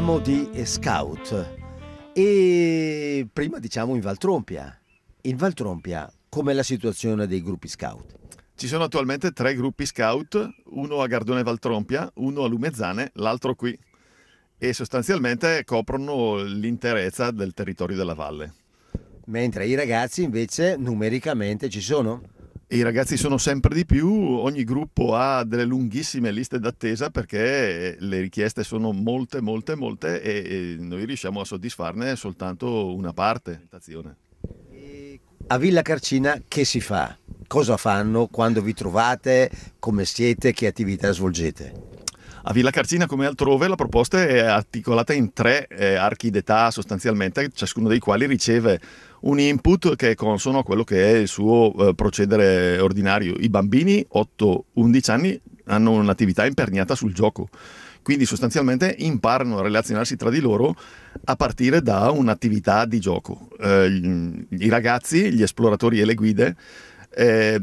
parliamo di scout e prima diciamo in Valtrompia. In Valtrompia com'è la situazione dei gruppi scout? Ci sono attualmente tre gruppi scout, uno a Gardone Valtrompia, uno a Lumezzane, l'altro qui e sostanzialmente coprono l'interezza del territorio della valle. Mentre i ragazzi invece numericamente ci sono? i ragazzi sono sempre di più, ogni gruppo ha delle lunghissime liste d'attesa perché le richieste sono molte, molte, molte e, noi riusciamo a soddisfarne soltanto una parte. A Villa Carcina che si fa? Cosa fanno? Quando vi trovate? Come siete? Che attività svolgete? A Villa Carcina come altrove la proposta è articolata in tre eh, archi d'età sostanzialmente, ciascuno dei quali riceve un input che è consono a quello che è il suo eh, procedere ordinario. I bambini 8-11 anni hanno un'attività imperniata sul gioco, quindi sostanzialmente imparano a relazionarsi tra di loro a partire da un'attività di gioco. Eh, I ragazzi, gli esploratori e le guide, eh,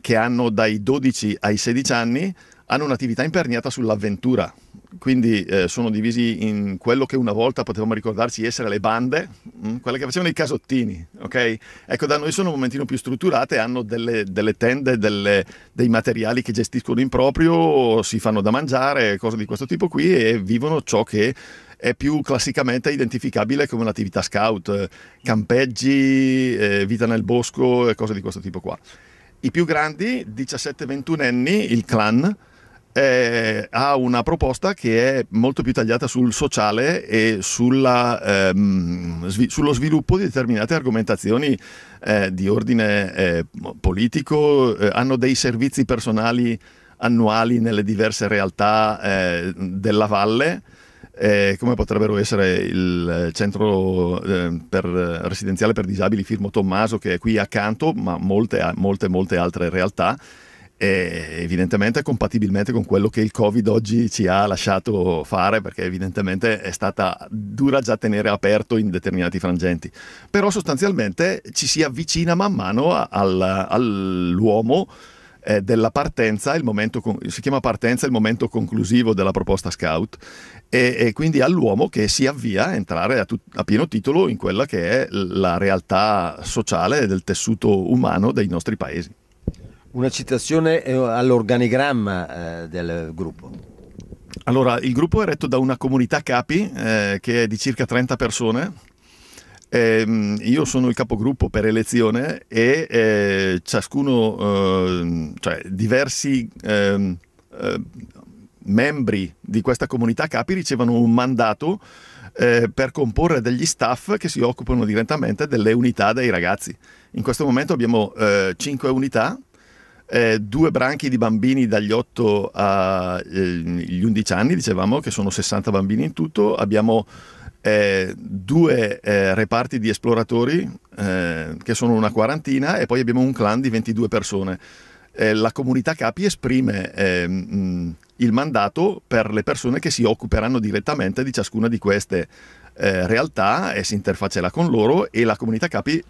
che hanno dai 12 ai 16 anni, hanno un'attività imperniata sull'avventura quindi eh, sono divisi in quello che una volta potevamo ricordarci essere le bande, mh? Mm, quelle che facevano i casottini, ok? Ecco, da noi sono un momentino più strutturate, hanno delle, delle tende, delle, dei materiali che gestiscono in proprio, si fanno da mangiare, cose di questo tipo qui e vivono ciò che è più classicamente identificabile come un'attività scout, eh, campeggi, eh, vita nel bosco e cose di questo tipo qua. I più grandi, 17-21 anni, il clan, eh, ha una proposta che è molto più tagliata sul sociale e sulla, ehm, svi- sullo sviluppo di determinate argomentazioni eh, di ordine eh, politico, eh, hanno dei servizi personali annuali nelle diverse realtà eh, della valle. Eh, come potrebbero essere il centro ehm, per, residenziale per disabili Firmo Tommaso che è qui accanto, ma molte, molte, molte altre realtà evidentemente compatibilmente con quello che il Covid oggi ci ha lasciato fare, perché evidentemente è stata dura già tenere aperto in determinati frangenti. Però sostanzialmente ci si avvicina man mano al, all'uomo eh, della partenza, il momento con- si chiama partenza il momento conclusivo della proposta scout, e, e quindi all'uomo che si avvia a entrare a, tut- a pieno titolo in quella che è la realtà sociale del tessuto umano dei nostri paesi. Una citazione eh, all'organigramma eh, del gruppo. Allora, il gruppo è retto da una comunità capi eh, che è di circa 30 persone. Eh, io sono il capogruppo per elezione e eh, ciascuno, ehm, cioè diversi ehm, eh, membri di questa comunità capi ricevono un mandato per comporre degli staff che si occupano direttamente delle unità dei ragazzi. In questo momento abbiamo 5 unità eh, due branchi di bambini dagli 8 agli eh, 11 anni, dicevamo che sono 60 bambini in tutto, abbiamo eh, due eh, reparti di esploratori eh, che sono una quarantina e poi abbiamo un clan di 22 persone. Eh, la comunità CAPI esprime mh, ehm, mm, il mandato per le persone che si occuperanno direttamente di ciascuna di queste realtà e si interfaccerà con loro e la comunità CAPI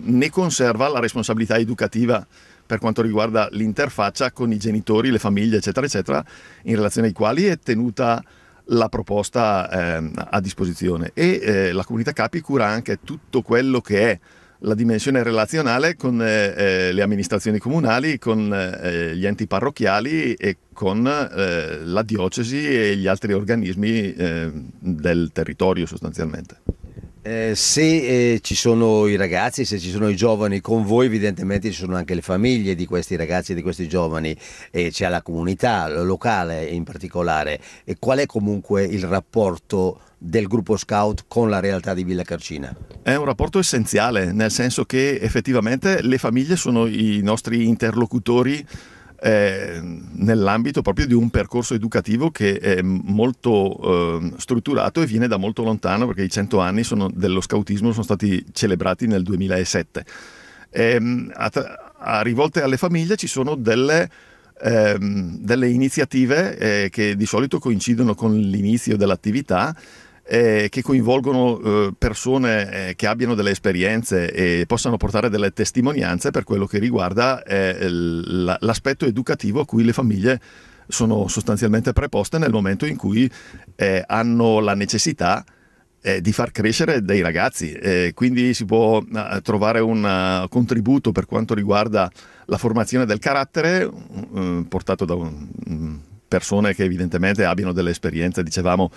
ne conserva la responsabilità educativa per quanto riguarda l'interfaccia con i genitori, le famiglie, eccetera, eccetera, in relazione ai quali è tenuta la proposta eh, a disposizione. E eh, la comunità CAPI cura anche tutto quello che è la dimensione relazionale con eh, eh le amministrazioni comunali, con eh, gli enti parrocchiali e con eh, la diocesi e gli altri organismi ehm, del territorio sostanzialmente. Eh, se eh, ci sono i ragazzi, se ci sono i giovani con voi, evidentemente ci sono anche le famiglie di questi ragazzi e di questi giovani e c'è la comunità locale in particolare. E qual è comunque il rapporto del gruppo scout con la realtà di Villa Carcina? È un rapporto essenziale, nel senso che effettivamente le famiglie sono i nostri interlocutori eh, nell'ambito proprio di un percorso educativo che è molto eh, strutturato e viene da molto lontano perché i 100 anni sono, dello scautismo sono stati celebrati nel 2007. E, ehm, a, a, rivolte alle famiglie ci sono delle, ehm, delle iniziative eh, che di solito coincidono con l'inizio dell'attività eh, che coinvolgono eh, persone eh, che abbiano delle esperienze e possano portare delle testimonianze per quello che riguarda eh, l'aspetto educativo a cui le famiglie sono sostanzialmente preposte nel momento in cui eh, hanno la necessità eh, di far crescere dei ragazzi, eh, quindi si può eh, trovare un uh, contributo per quanto riguarda la formazione del carattere portato da um, persone che evidentemente abbiano delle esperienze, dicevamo,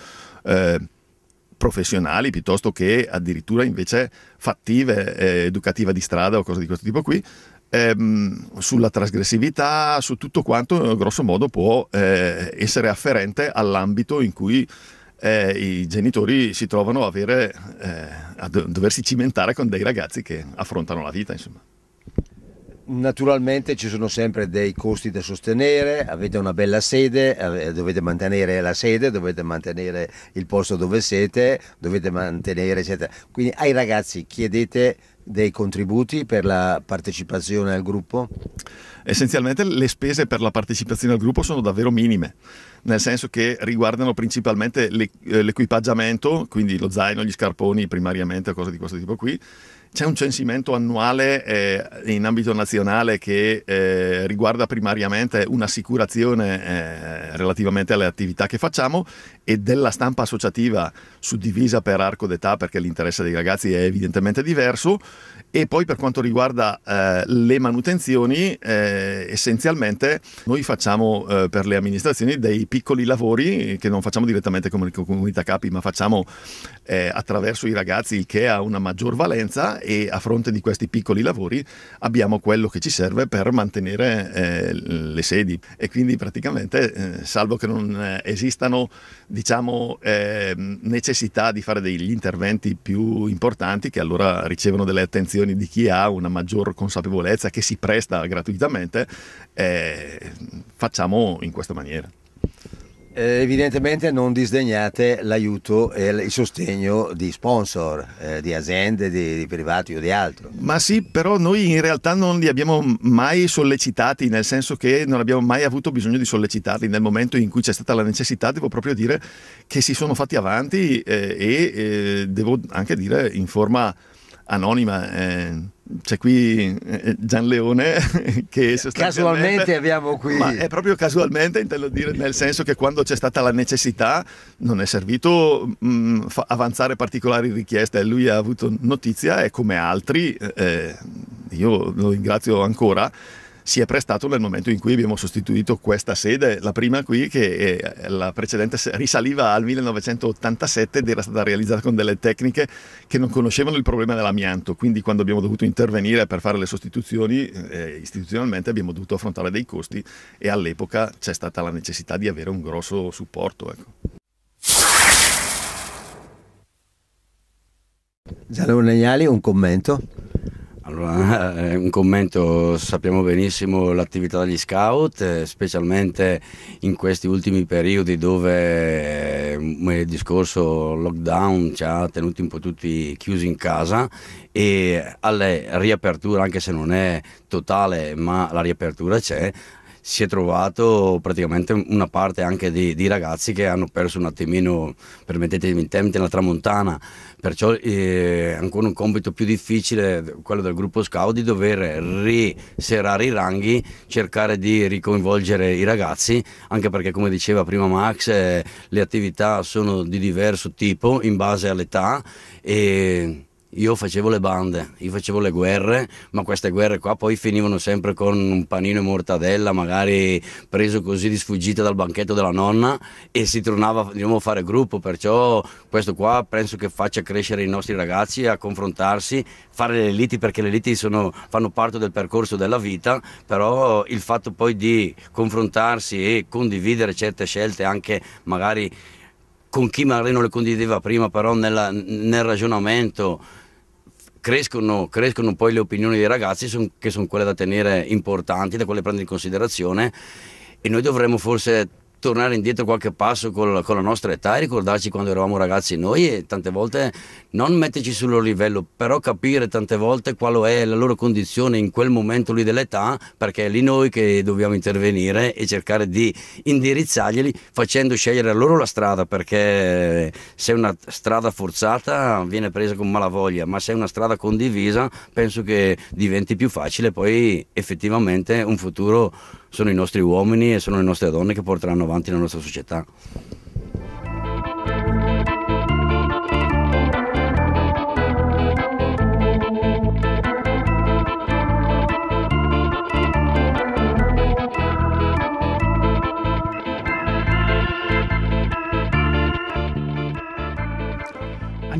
professionali piuttosto che addirittura invece fattive, eh, educativa di strada o cose di questo tipo qui, ehm, sulla trasgressività, su tutto quanto grosso modo può eh, essere afferente all'ambito in cui eh, i genitori si trovano avere, eh, a doversi cimentare con dei ragazzi che affrontano la vita. Insomma. Naturalmente ci sono sempre dei costi da sostenere, avete una bella sede, dovete mantenere la sede, dovete mantenere il posto dove siete, dovete mantenere eccetera. Quindi ai ragazzi chiedete dei contributi per la partecipazione al gruppo? Essenzialmente le spese per la partecipazione al gruppo sono davvero minime, nel senso che riguardano principalmente eh, l'equipaggiamento, quindi lo zaino, gli scarponi primariamente, cose di questo tipo qui, c'è un censimento annuale eh, in ambito nazionale che eh, riguarda primariamente un'assicurazione eh, relativamente alle attività che facciamo e della stampa associativa suddivisa per arco d'età perché l'interesse dei ragazzi è evidentemente diverso e poi per quanto riguarda eh, le manutenzioni eh, essenzialmente noi facciamo eh, per le amministrazioni dei piccoli lavori che non facciamo direttamente come comunità capi ma facciamo attraverso i ragazzi il che ha una maggior valenza e a fronte di questi piccoli lavori abbiamo quello che ci serve per mantenere eh, le sedi e quindi praticamente eh, salvo che non eh, esistano diciamo eh, necessità di fare degli interventi più importanti che allora ricevono delle attenzioni di chi ha una maggior consapevolezza che si presta gratuitamente eh, facciamo in questa maniera. Eh, evidentemente non disdegnate l'aiuto e il sostegno di sponsor, eh, di aziende, di, di, privati o di altro. Ma sì, però noi in realtà non li abbiamo mai sollecitati, nel senso che non abbiamo mai avuto bisogno di sollecitarli. Nel momento in cui c'è stata la necessità, devo proprio dire che si sono fatti avanti eh, e eh, devo anche dire in forma anonima. Eh c'è qui eh, eh, Gianleone che casualmente abbiamo qui ma è proprio casualmente intendo dire nel senso che quando c'è stata la necessità non è servito mh, mm, avanzare particolari richieste lui ha avuto notizia e come altri eh, eh io lo ringrazio ancora si è prestato nel momento in cui abbiamo sostituito questa sede, la prima qui che la precedente risaliva al 1987 ed era stata realizzata con delle tecniche che non conoscevano il problema dell'amianto, quindi quando abbiamo dovuto intervenire per fare le sostituzioni eh, istituzionalmente abbiamo dovuto affrontare dei costi e all'epoca c'è stata la necessità di avere un grosso supporto. Ecco. Zalone Agnali, un commento? Allora, eh, un commento, sappiamo benissimo l'attività degli scout, eh, specialmente in questi ultimi periodi dove eh, il discorso lockdown ci ha tenuti un po' tutti chiusi in casa e alle riaperture, anche se non è totale, ma la riapertura c'è, si è trovato praticamente una parte anche di, di ragazzi che hanno perso un attimino, permettetemi il termine, la tramontana, perciò è eh, ancora un compito più difficile, quello del gruppo scout, di dover riserrare i ranghi, cercare di ricoinvolgere i ragazzi, anche perché come diceva prima Max, eh, le attività sono di diverso tipo in base all'età e io facevo le bande, io facevo le guerre, ma queste guerre qua poi finivano sempre con un panino e mortadella, magari preso così di sfuggita dal banchetto della nonna e si tornava di nuovo a fare gruppo, perciò questo qua penso che faccia crescere i nostri ragazzi a confrontarsi, fare le liti perché le liti sono, fanno parte del percorso della vita, però il fatto poi di confrontarsi e condividere certe scelte anche magari con chi magari non le condivideva prima, però nella, nel ragionamento crescono, crescono poi le opinioni dei ragazzi son, che sono quelle da tenere importanti, da quelle prendere in considerazione e noi dovremmo forse tornare indietro qualche passo col, con la nostra età e ricordarci quando eravamo ragazzi noi e tante volte non metterci sul loro livello, però capire tante volte qual è la loro condizione in quel momento lì dell'età, perché è lì noi che dobbiamo intervenire e cercare di indirizzarglieli facendo scegliere a loro la strada, perché se è una strada forzata viene presa con malavoglia, ma se è una strada condivisa penso che diventi più facile poi effettivamente un futuro sono i nostri uomini e sono le nostre donne che porteranno avanti la nostra società.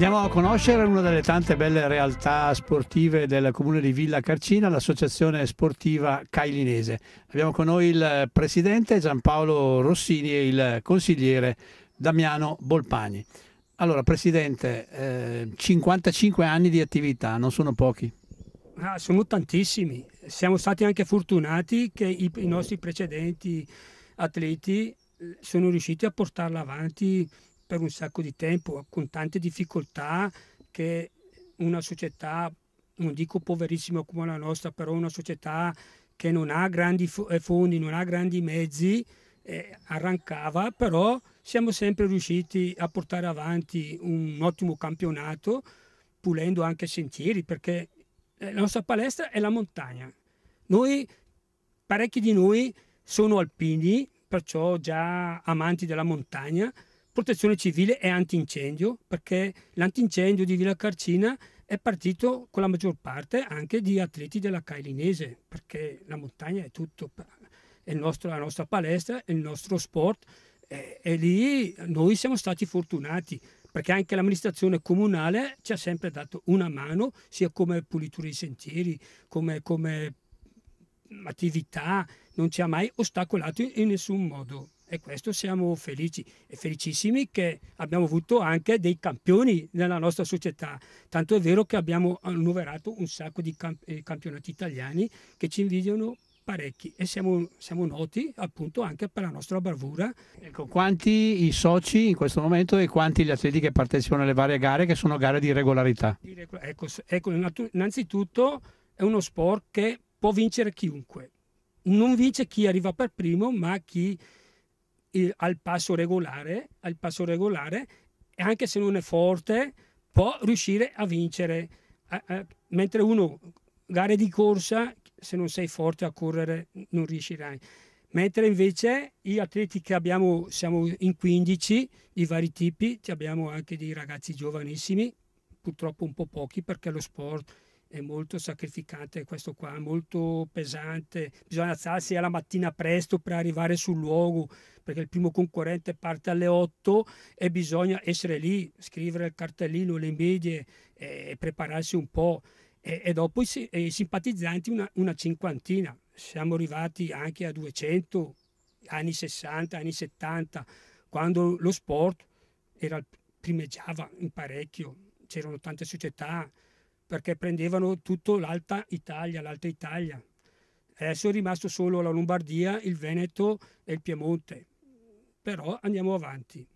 Andiamo a conoscere una delle tante belle realtà sportive del comune di Villa Carcina, l'associazione sportiva cailinese. Abbiamo con noi il presidente Giampaolo Rossini e il consigliere Damiano Bolpani. Allora, presidente, eh, 55 anni di attività, non sono pochi. Ah, sono tantissimi. Siamo stati anche fortunati che i, i nostri precedenti atleti eh, sono riusciti a portarla avanti per un sacco di tempo, con tante difficoltà che una società, non dico poverissima come la nostra, però una società che non ha grandi eh, fondi, non ha grandi mezzi, eh, arrancava, però siamo sempre riusciti a portare avanti un ottimo campionato, pulendo anche sentieri, perché eh, la nostra palestra è la montagna. Noi, parecchi di noi sono alpini, perciò già amanti della montagna, protezione civile e antincendio, perché l'antincendio di Villa Carcina è partito con la maggior parte anche di atleti della Cailinese, perché la montagna è tutto, è nostro, la nostra palestra, è il nostro sport e, e lì noi siamo stati fortunati perché anche l'amministrazione comunale ci ha sempre dato una mano, sia come pulitura di sentieri, come, come attività, non ci ha mai ostacolato in nessun modo e questo siamo felici e felicissimi che abbiamo avuto anche dei campioni nella nostra società. Tanto è vero che abbiamo annoverato un sacco di camp eh, campionati italiani che ci invidiano parecchi e siamo, siamo, noti appunto anche per la nostra bravura. Ecco, quanti i soci in questo momento e quanti gli atleti che partecipano alle varie gare che sono gare di regolarità? Ecco, ecco innanzitutto è uno sport che può vincere chiunque. Non vince chi arriva per primo, ma chi il, al, passo regolare, al passo regolare, anche se non è forte, può riuscire a vincere. A, eh, a, eh, mentre uno, gare di corsa, se non sei forte a correre, non riuscirai. Mentre invece gli atleti che abbiamo, siamo in 15 di vari tipi, abbiamo anche dei ragazzi giovanissimi, purtroppo un po' pochi perché lo sport è molto sacrificante questo qua, molto pesante, bisogna alzarsi alla mattina presto per arrivare sul luogo, perché il primo concorrente parte alle 8 e bisogna essere lì, scrivere il cartellino, le medie e, prepararsi un po'. E, e dopo i, i simpatizzanti una, una cinquantina, siamo arrivati anche a 200, anni 60, anni 70, quando lo sport era, primeggiava in parecchio, c'erano tante società, perché prendevano tutto l'Alta Italia, l'Alta Italia. Adesso è rimasto solo la Lombardia, il Veneto e il Piemonte. Però andiamo avanti.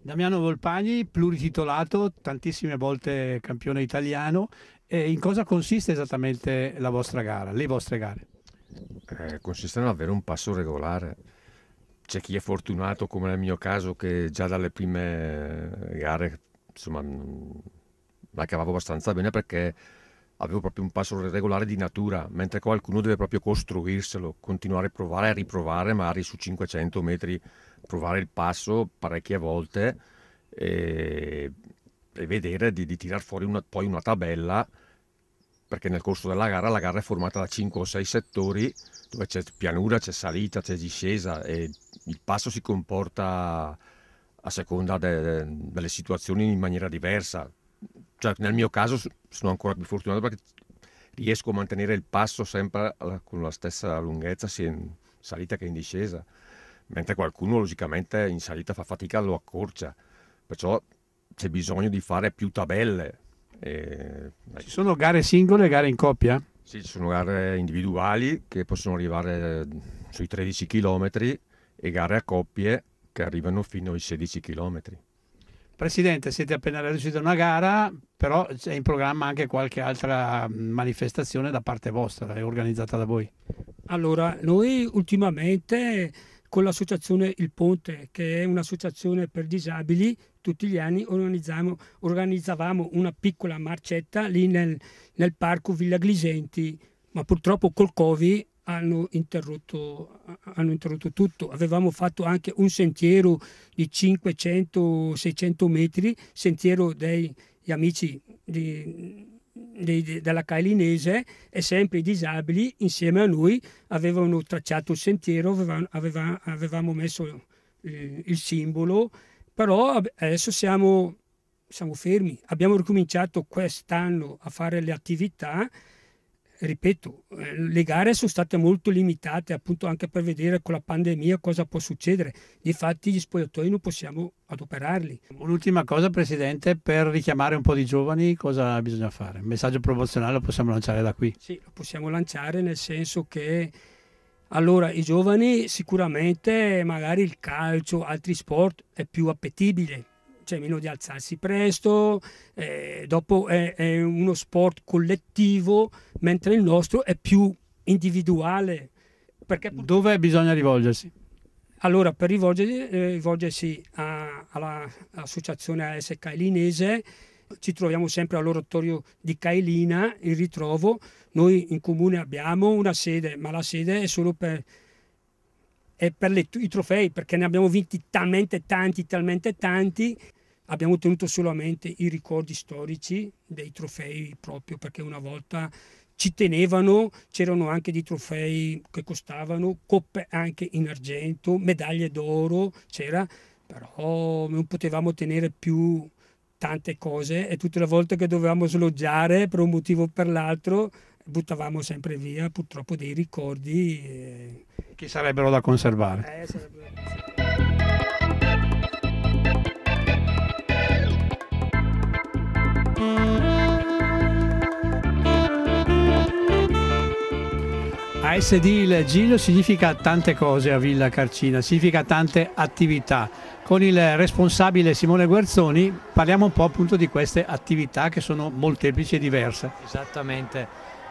Damiano Volpagni, plurititolato, tantissime volte campione italiano. E in cosa consiste esattamente la vostra gara, le vostre gare? Eh, consiste nell'avere un passo regolare. C'è chi è fortunato, come nel mio caso, che già dalle prime gare insomma, la cavavo abbastanza bene perché avevo proprio un passo regolare di natura, mentre qualcuno deve proprio costruirselo, continuare a provare a riprovare, magari su 500 metri, provare il passo parecchie volte e, e vedere di, di tirar fuori una, poi una tabella, perché nel corso della gara la gara è formata da 5 o 6 settori dove c'è pianura, c'è salita, c'è discesa e il passo si comporta a seconda de, de, delle situazioni in maniera diversa cioè, nel mio caso sono ancora più fortunato perché riesco a mantenere il passo sempre con la stessa lunghezza sia in salita che in discesa, mentre qualcuno logicamente in salita fa fatica lo accorcia, perciò c'è bisogno di fare più tabelle. E... Ci sono gare singole e gare in coppia? Sì, ci sono gare individuali che possono arrivare sui 13 km e gare a coppie che arrivano fino ai 16 km. Presidente, siete appena riusciti a una gara, però c'è in programma anche qualche altra manifestazione da parte vostra, è organizzata da voi. Allora, noi ultimamente con l'associazione Il Ponte, che è un'associazione per disabili, tutti gli anni organizzavamo una piccola marcetta lì nel, nel parco Villa Glisenti, ma purtroppo col Covid hanno interrotto, hanno interrotto, tutto. Avevamo fatto anche un sentiero di 500-600 metri, sentiero degli amici di, di, di, della Cailinese e sempre i disabili insieme a noi avevano tracciato il sentiero, avevano, aveva, avevamo messo eh, il simbolo, però adesso siamo, siamo fermi. Abbiamo ricominciato quest'anno a fare le attività ripeto, eh, le gare sono state molto limitate appunto anche per vedere con la pandemia cosa può succedere. Difatti gli spogliatoi non possiamo adoperarli. Un'ultima cosa Presidente, per richiamare un po' di giovani cosa bisogna fare? Un messaggio promozionale lo possiamo lanciare da qui? Sì, lo possiamo lanciare nel senso che allora i giovani sicuramente magari il calcio, altri sport è più appetibile cioè meno di alzarsi presto, eh, dopo è, è, uno sport collettivo, mentre il nostro è più individuale. Perché... Dove bisogna rivolgersi? Allora, per rivolgersi, eh, rivolgersi all'associazione AS Cailinese, ci troviamo sempre all'oratorio di Cailina, in ritrovo. Noi in comune abbiamo una sede, ma la sede è solo per, è per le, i trofei, perché ne abbiamo vinti talmente tanti, talmente tanti, abbiamo tenuto solamente i ricordi storici dei trofei proprio perché una volta ci tenevano, c'erano anche dei trofei che costavano, coppe anche in argento, medaglie d'oro, c'era, però non potevamo tenere più tante cose e tutte le volte che dovevamo sloggiare per un motivo o per l'altro buttavamo sempre via purtroppo dei ricordi. E... Eh, che sarebbero da conservare. Eh, sarebbero... SD il Giglio significa tante cose a Villa Carcina, significa tante attività. Con il responsabile Simone Guerzoni parliamo un po' appunto di queste attività che sono molteplici e diverse. Esattamente,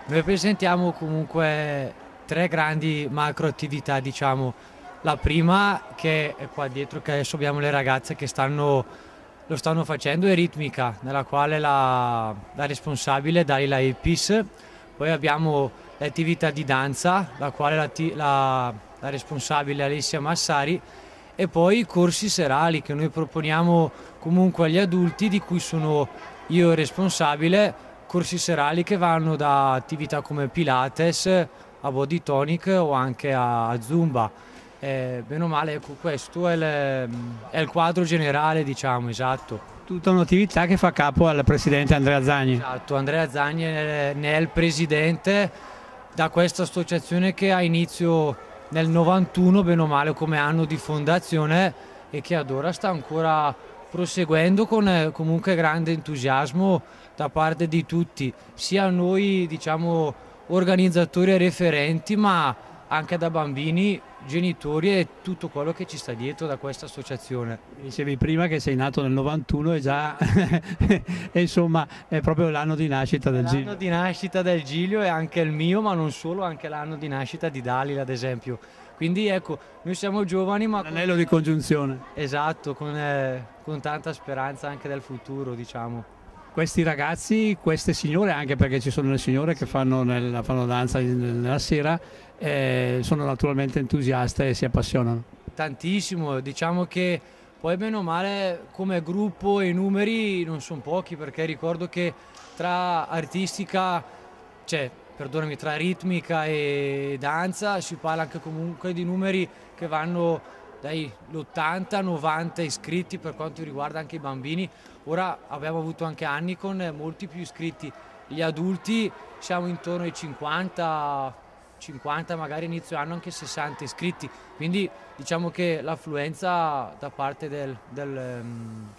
noi presentiamo comunque tre grandi macro attività diciamo. La prima che è qua dietro che adesso abbiamo le ragazze che stanno, lo stanno facendo è ritmica nella quale la, la responsabile Dalila Epis, poi abbiamo attività di danza, la quale la, la, la responsabile Alessia Massari, e poi i corsi serali che noi proponiamo comunque agli adulti, di cui sono io responsabile, corsi serali che vanno da attività come Pilates a Body Tonic o anche a Zumba. Eh, bene o male, ecco, questo è il, è il quadro generale, diciamo, esatto tutta un'attività che fa capo al presidente Andrea Zagni. Esatto, Andrea Zagni ne è il presidente da questa associazione che ha inizio nel 91 bene o male come anno di fondazione e che ad ora sta ancora proseguendo con eh, comunque grande entusiasmo da parte di tutti, sia noi diciamo organizzatori e referenti ma anche da bambini, genitori e tutto quello che ci sta dietro da questa associazione. Dicevi prima che sei nato nel 91 e già insomma è proprio l'anno di nascita del Giglio. L'anno di nascita del Giglio è anche il mio, ma non solo, anche l'anno di nascita di Dalila ad esempio. Quindi ecco, noi siamo giovani ma... L'anello con... di congiunzione. Esatto, con, eh, con tanta speranza anche del futuro diciamo questi ragazzi, queste signore, anche perché ci sono le signore che fanno, nella, fanno danza nella sera, eh, sono naturalmente entusiaste e si appassionano. Tantissimo, diciamo che poi meno male come gruppo e i numeri non sono pochi perché ricordo che tra artistica, cioè perdonami, tra ritmica e danza si parla anche comunque di numeri che vanno dai 80-90 iscritti per quanto riguarda anche i bambini. Ora abbiamo avuto anche anni con molti più iscritti. Gli adulti siamo intorno ai 50 50, magari inizio anno anche 60 iscritti, quindi diciamo che l'affluenza da parte del, del, um,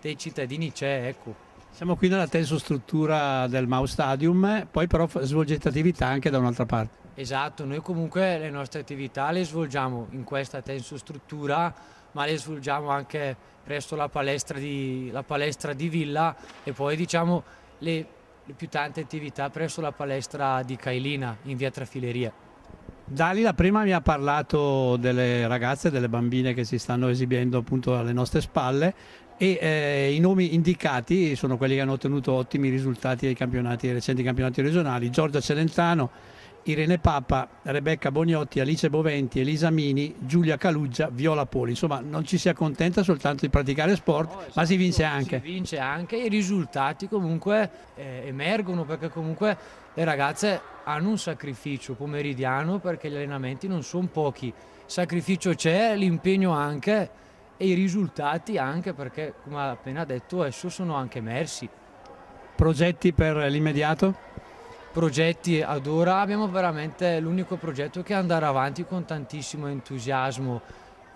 dei cittadini c'è. Ecco. Siamo qui nella tensostruttura del Mau Stadium, poi però svolgete attività anche da un'altra parte. Esatto, noi comunque le nostre attività le svolgiamo in questa tensostruttura, ma le svolgiamo anche presso la palestra di, la palestra di Villa e poi diciamo le le più tante attività presso la palestra di Cailina in via Trafileria. Dalila prima mi ha parlato delle ragazze, delle bambine che si stanno esibendo appunto alle nostre spalle e eh, i nomi indicati sono quelli che hanno ottenuto ottimi risultati ai, ai recenti campionati regionali. Giorgia Celentano, Irene Papa, Rebecca Bognotti, Alice Boventi, Elisa Mini, Giulia Caluggia, Viola Poli. Insomma, non ci si accontenta soltanto di praticare sport, no, esatto, ma si vince anche. Si vince anche e i risultati comunque eh, emergono perché comunque le ragazze hanno un sacrificio pomeridiano perché gli allenamenti non sono pochi. Il Sacrificio c'è, l'impegno anche e i risultati anche perché, come ha appena detto, esso sono anche emersi. Progetti per l'immediato? progetti ad ora abbiamo veramente l'unico progetto che è andare avanti con tantissimo entusiasmo.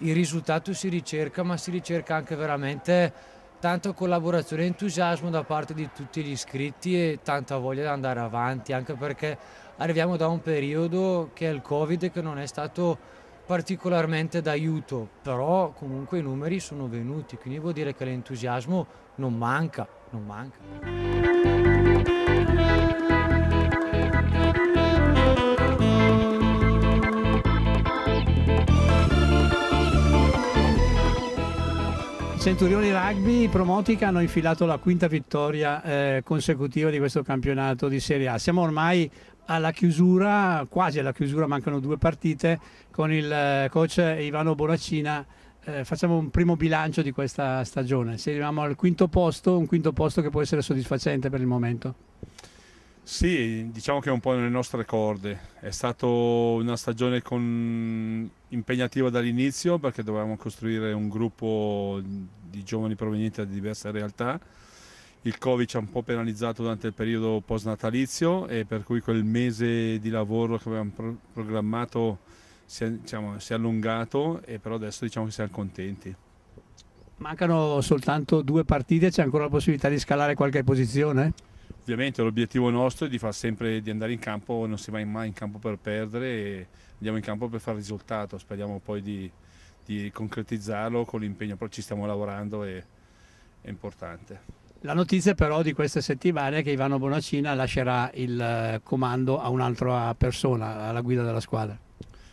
Il risultato si ricerca, ma si ricerca anche veramente tanta collaborazione e entusiasmo da parte di tutti gli iscritti e tanta voglia di andare avanti, anche perché arriviamo da un periodo che è il Covid che non è stato particolarmente d'aiuto, però comunque i numeri sono venuti, quindi vuol dire che l'entusiasmo non manca, non manca. Centurioni Rugby, i promoti che hanno infilato la quinta vittoria eh, consecutiva di questo campionato di Serie A. Siamo ormai alla chiusura, quasi alla chiusura, mancano due partite con il eh, coach Ivano Bonaccina. Eh, facciamo un primo bilancio di questa stagione. Se arriviamo al quinto posto, un quinto posto che può essere soddisfacente per il momento. Sì, diciamo che è un po' nelle nostre corde. È stata una stagione con... impegnativa dall'inizio perché dovevamo costruire un gruppo di giovani provenienti da diverse realtà. Il Covid ci ha un po' penalizzato durante il periodo post-natalizio e per cui quel mese di lavoro che avevamo pro- programmato si è, diciamo, si è allungato e però adesso diciamo che siamo contenti. Mancano soltanto due partite, c'è ancora la possibilità di scalare qualche posizione? ovviamente l'obiettivo nostro è di far sempre di andare in campo, non si va mai in campo per perdere, e andiamo in campo per fare risultato, speriamo poi di, di concretizzarlo con l'impegno, però ci stiamo lavorando e è importante. La notizia però di queste settimane è che Ivano Bonacina lascerà il eh, comando a un'altra persona alla guida della squadra.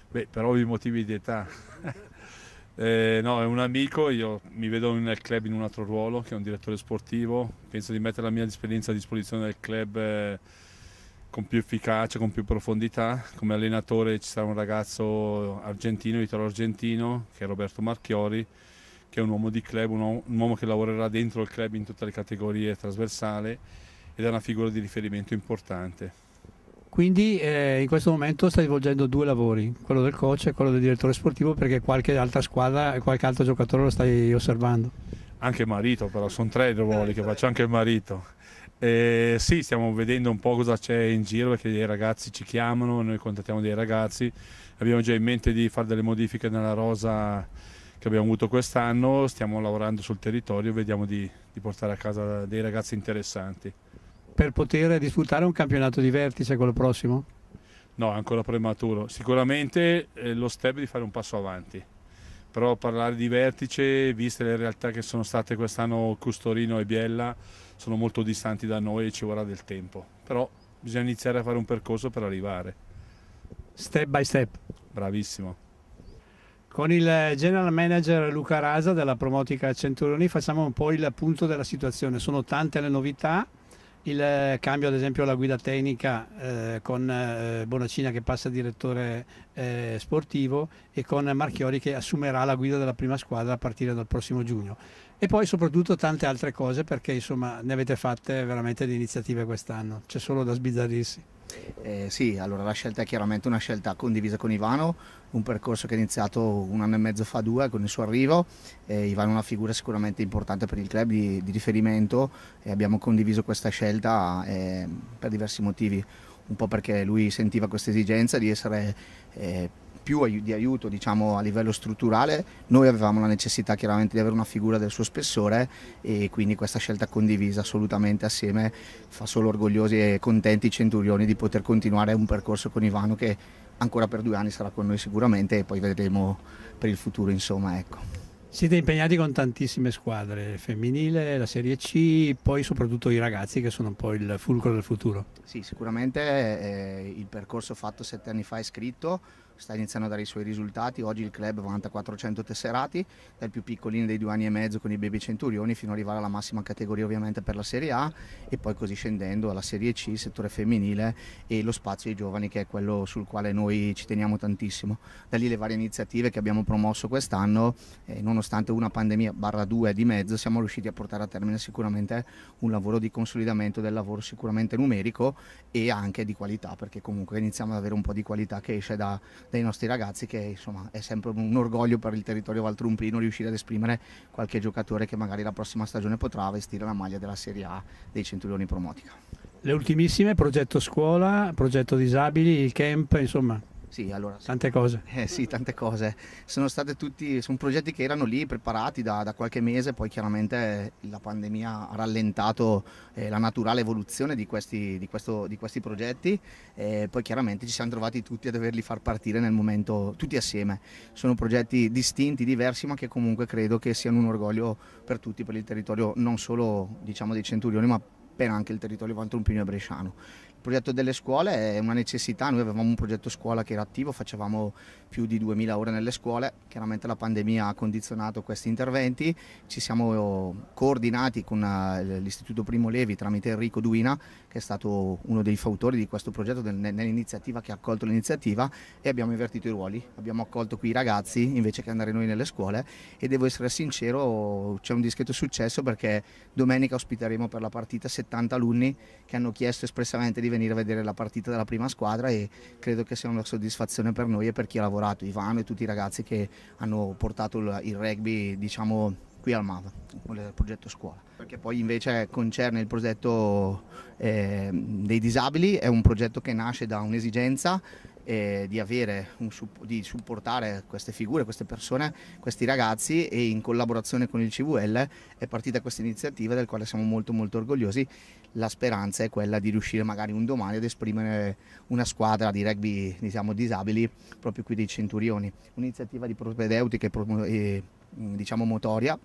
Beh, per ovvi motivi di età. Eh, no, è un amico, io mi vedo nel club in un altro ruolo, che è un direttore sportivo, penso di mettere la mia esperienza a disposizione del club eh, con più efficacia, con più profondità. Come allenatore ci sarà un ragazzo argentino, italo-argentino, che è Roberto Marchiori, che è un uomo di club, un uomo che lavorerà dentro il club in tutte le categorie trasversali ed è una figura di riferimento importante. Quindi eh, in questo momento stai svolgendo due lavori, quello del coach e quello del direttore sportivo perché qualche altra squadra e qualche altro giocatore lo stai osservando. Anche il marito però, sono tre ruoli che faccio, anche il marito. Eh, sì, stiamo vedendo un po' cosa c'è in giro perché i ragazzi ci chiamano, noi contattiamo dei ragazzi, abbiamo già in mente di fare delle modifiche nella rosa che abbiamo avuto quest'anno, stiamo lavorando sul territorio, vediamo di, di portare a casa dei ragazzi interessanti per poter disputare un campionato di vertice quello prossimo? No, ancora prematuro. Sicuramente eh, lo step è di fare un passo avanti, però parlare di vertice, viste le realtà che sono state quest'anno Custorino e Biella, sono molto distanti da noi e ci vorrà del tempo. Però bisogna iniziare a fare un percorso per arrivare. Step by step. Bravissimo. Con il eh, general manager Luca Rasa della Promotica Centurioni facciamo un po' il punto della situazione. Sono tante le novità, il eh, cambio ad esempio alla guida tecnica eh, con eh, Bonacina che passa a direttore eh, sportivo e con Marchiori che assumerà la guida della prima squadra a partire dal prossimo giugno e poi soprattutto tante altre cose perché insomma ne avete fatte veramente di iniziative quest'anno, c'è solo da sbizzarrirsi. Eh, sì, allora la scelta è chiaramente una scelta condivisa con Ivano, un percorso che è iniziato un anno e mezzo fa, due, con il suo arrivo. Eh, Ivano è una figura sicuramente importante per il club di, di riferimento e abbiamo condiviso questa scelta eh, per diversi motivi. Un po' perché lui sentiva questa esigenza di essere eh, più di aiuto diciamo, a livello strutturale, noi avevamo la necessità chiaramente di avere una figura del suo spessore e quindi questa scelta condivisa assolutamente assieme fa solo orgogliosi e contenti i centurioni di poter continuare un percorso con Ivano che ancora per due anni sarà con noi sicuramente e poi vedremo per il futuro insomma ecco. Siete impegnati con tantissime squadre, femminile, la Serie C, poi soprattutto i ragazzi che sono un po' il fulcro del futuro. Sì, sicuramente eh, il percorso fatto sette anni fa è scritto, sta iniziando a dare i suoi risultati. Oggi il club vanta 400 tesserati, dal più piccolino dei due anni e mezzo con i baby centurioni fino ad arrivare alla massima categoria ovviamente per la Serie A e poi così scendendo alla Serie C, il settore femminile e lo spazio ai giovani che è quello sul quale noi ci teniamo tantissimo. Da lì le varie iniziative che abbiamo promosso quest'anno, eh, nonostante una pandemia barra due di mezzo, siamo riusciti a portare a termine sicuramente un lavoro di consolidamento del lavoro sicuramente numerico e anche di qualità, perché comunque iniziamo ad avere un po' di qualità che esce da, dai nostri ragazzi, che insomma è sempre un orgoglio per il territorio valtrumpino riuscire ad esprimere qualche giocatore che magari la prossima stagione potrà vestire la maglia della Serie A dei centri Centurioni Promotica. Le ultimissime, progetto scuola, progetto disabili, il camp, insomma. Sì, allora, tante cose. Eh, sì, tante cose. Sono, tutti, sono progetti che erano lì preparati da, da, qualche mese, poi chiaramente eh, la pandemia ha rallentato eh, la naturale evoluzione di questi, di questo, di questi progetti e eh, poi chiaramente ci siamo trovati tutti a doverli far partire nel momento, tutti assieme. Sono progetti distinti, diversi, ma che comunque credo che siano un orgoglio per tutti, per il territorio, non solo diciamo, dei Centurioni, ma per anche il territorio vantrumpino e bresciano. Il progetto delle scuole è una necessità, noi avevamo un progetto scuola che era attivo, facevamo più di 2000 ore nelle scuole, chiaramente la pandemia ha condizionato questi interventi, ci siamo coordinati con eh, l'Istituto Primo Levi tramite Enrico Duina che è stato uno dei fautori di questo progetto, nell'iniziativa che ha accolto l'iniziativa e abbiamo invertito i ruoli, abbiamo accolto qui i ragazzi invece che andare noi nelle scuole e devo essere sincero c'è un discreto successo perché domenica ospiteremo per la partita 70 alunni che hanno chiesto espressamente di di venire a vedere la partita della prima squadra e credo che sia una soddisfazione per noi e per chi ha lavorato, Ivano e tutti i ragazzi che hanno portato il rugby diciamo, qui al MAV, il progetto scuola. Perché poi invece concerne il progetto eh, dei disabili, è un progetto che nasce da un'esigenza eh, di, avere un, di supportare queste figure, queste persone, questi ragazzi e in collaborazione con il CVL è partita questa iniziativa del quale siamo molto molto orgogliosi. La speranza è quella di riuscire magari un domani ad esprimere una squadra di rugby diciamo, disabili proprio qui dei Centurioni. Un'iniziativa di propedeutica e, e diciamo motoria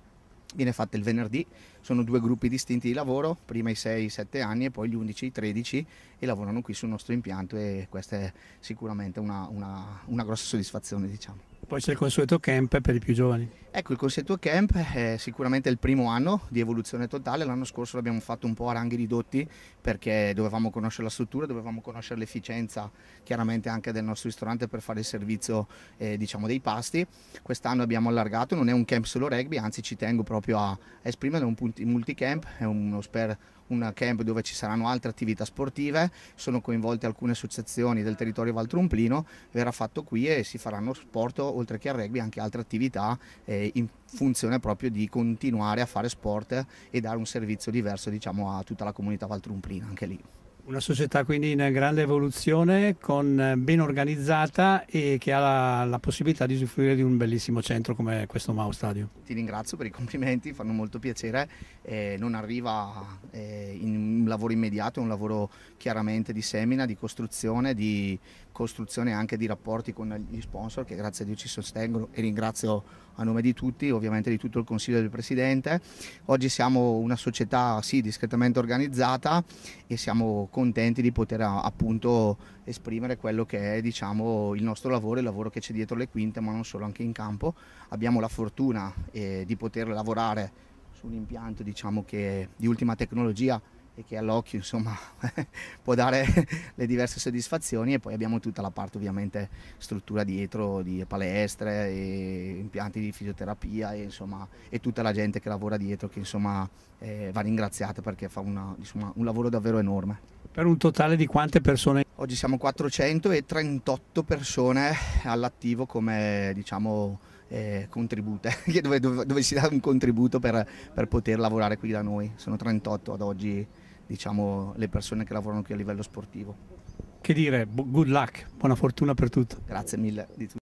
viene fatta il venerdì, sono due gruppi distinti di lavoro, prima i 6-7 anni e poi gli 11-13 e lavorano qui sul nostro impianto e questa è sicuramente una, una, una grossa soddisfazione diciamo. Poi c'è il consueto camp per i più giovani. Ecco, il consueto camp è sicuramente il primo anno di evoluzione totale, l'anno scorso l'abbiamo fatto un po' a ranghi ridotti perché dovevamo conoscere la struttura, dovevamo conoscere l'efficienza chiaramente anche del nostro ristorante per fare il servizio eh, diciamo dei pasti. Quest'anno abbiamo allargato, non è un camp solo rugby, anzi ci tengo proprio a esprimere un multicamp, è uno sper un camp dove ci saranno altre attività sportive, sono coinvolte alcune associazioni del territorio Valtrumplino, verrà fatto qui e si faranno sport oltre che al rugby anche altre attività eh, in, funzione proprio di continuare a fare sport e dare un servizio diverso diciamo, a tutta la comunità valtrumplina anche lì. Una società quindi in grande evoluzione, con, eh, ben organizzata e che ha la, la, possibilità di usufruire di un bellissimo centro come questo Mau Stadio. Ti ringrazio per i complimenti, fanno molto piacere. Eh, non arriva eh, in un lavoro immediato, è un lavoro chiaramente di semina, di costruzione, di costruzione anche di rapporti con gli sponsor che grazie a Dio ci sostengono e ringrazio a nome di tutti, ovviamente di tutto il Consiglio del Presidente. Oggi siamo una società sì, discretamente organizzata e siamo contenti di poter appunto esprimere quello che è diciamo, il nostro lavoro, il lavoro che c'è dietro le quinte, ma non solo, anche in campo. Abbiamo la fortuna eh, di poter lavorare su un impianto diciamo, che, di ultima tecnologia e che all'occhio insomma può dare le diverse soddisfazioni e poi abbiamo tutta la parte ovviamente struttura dietro di palestre e impianti di fisioterapia e insomma e tutta la gente che lavora dietro che insomma eh, va ringraziata perché fa una, insomma, un lavoro davvero enorme. Per un totale di quante persone? Oggi siamo 438 persone all'attivo come diciamo eh, contribute, dove, dove, dove, si dà un contributo per, per poter lavorare qui da noi, sono 38 ad oggi diciamo, le persone che lavorano qui a livello sportivo. Che dire, good luck, buona fortuna per tutto. Grazie mille di tutto.